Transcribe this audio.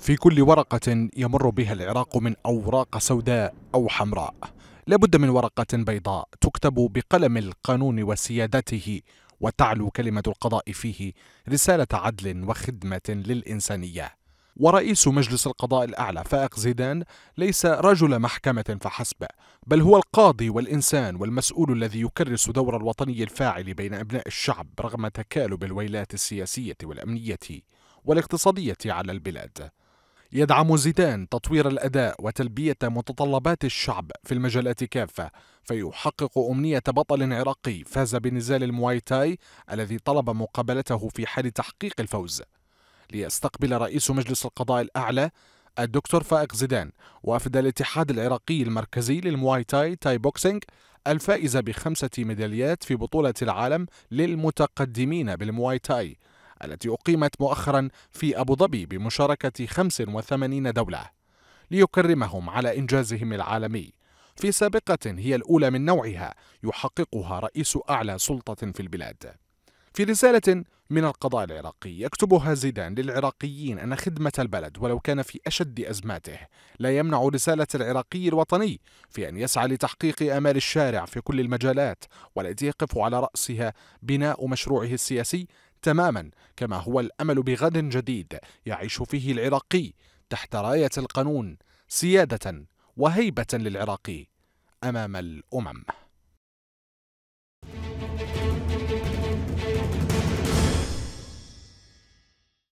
في كل ورقة يمر بها العراق من أوراق سوداء أو حمراء لابد من ورقة بيضاء تكتب بقلم القانون وسيادته وتعلو كلمة القضاء فيه رسالة عدل وخدمة للإنسانية ورئيس مجلس القضاء الأعلى فائق زيدان ليس رجل محكمة فحسب بل هو القاضي والإنسان والمسؤول الذي يكرس دور الوطني الفاعل بين أبناء الشعب رغم تكالب الويلات السياسية والأمنية والاقتصادية على البلاد يدعم زيدان تطوير الأداء وتلبية متطلبات الشعب في المجالات كافة فيحقق أمنية بطل عراقي فاز بنزال المواي تاي الذي طلب مقابلته في حال تحقيق الفوز ليستقبل رئيس مجلس القضاء الأعلى الدكتور فائق زيدان وفد الاتحاد العراقي المركزي للمواي تاي تاي بوكسينج الفائز بخمسة ميداليات في بطولة العالم للمتقدمين بالمواي تاي التي أقيمت مؤخرا في أبو ظبي بمشاركة 85 دولة ليكرمهم على إنجازهم العالمي في سابقة هي الأولى من نوعها يحققها رئيس أعلى سلطة في البلاد في رسالة من القضاء العراقي يكتبها زيدان للعراقيين أن خدمة البلد ولو كان في أشد أزماته لا يمنع رسالة العراقي الوطني في أن يسعى لتحقيق آمال الشارع في كل المجالات والتي يقف على رأسها بناء مشروعه السياسي تماما كما هو الامل بغد جديد يعيش فيه العراقي تحت رايه القانون سياده وهيبه للعراقي امام الامم